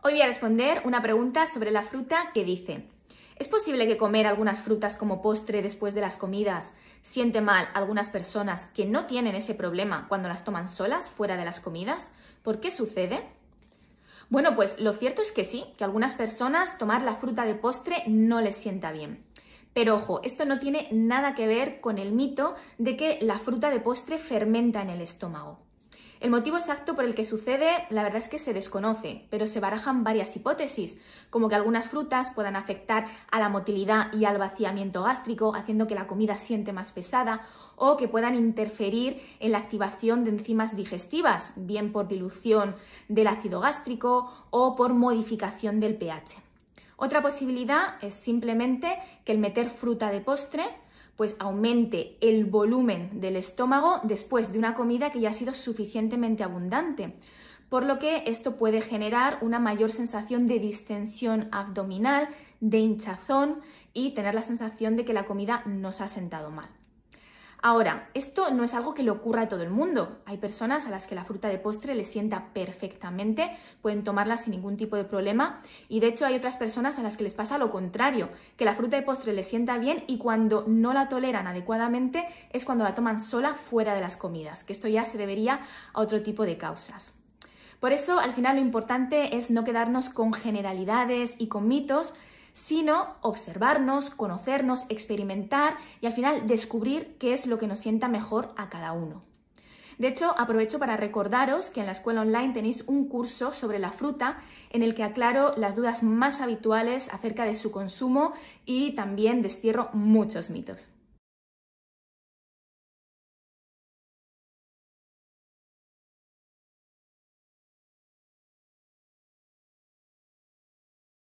Hoy voy a responder una pregunta sobre la fruta que dice, ¿es posible que comer algunas frutas como postre después de las comidas siente mal algunas personas que no tienen ese problema cuando las toman solas fuera de las comidas? ¿Por qué sucede? Bueno, pues lo cierto es que sí, que a algunas personas tomar la fruta de postre no les sienta bien. Pero ojo, esto no tiene nada que ver con el mito de que la fruta de postre fermenta en el estómago. El motivo exacto por el que sucede, la verdad es que se desconoce, pero se barajan varias hipótesis, como que algunas frutas puedan afectar a la motilidad y al vaciamiento gástrico, haciendo que la comida siente más pesada, o que puedan interferir en la activación de enzimas digestivas, bien por dilución del ácido gástrico o por modificación del pH. Otra posibilidad es simplemente que el meter fruta de postre pues aumente el volumen del estómago después de una comida que ya ha sido suficientemente abundante por lo que esto puede generar una mayor sensación de distensión abdominal, de hinchazón y tener la sensación de que la comida nos ha sentado mal. Ahora, esto no es algo que le ocurra a todo el mundo. Hay personas a las que la fruta de postre les sienta perfectamente, pueden tomarla sin ningún tipo de problema y de hecho hay otras personas a las que les pasa lo contrario, que la fruta de postre les sienta bien y cuando no la toleran adecuadamente es cuando la toman sola fuera de las comidas, que esto ya se debería a otro tipo de causas. Por eso, al final lo importante es no quedarnos con generalidades y con mitos, sino observarnos, conocernos, experimentar y al final descubrir qué es lo que nos sienta mejor a cada uno. De hecho, aprovecho para recordaros que en la escuela online tenéis un curso sobre la fruta en el que aclaro las dudas más habituales acerca de su consumo y también destierro muchos mitos.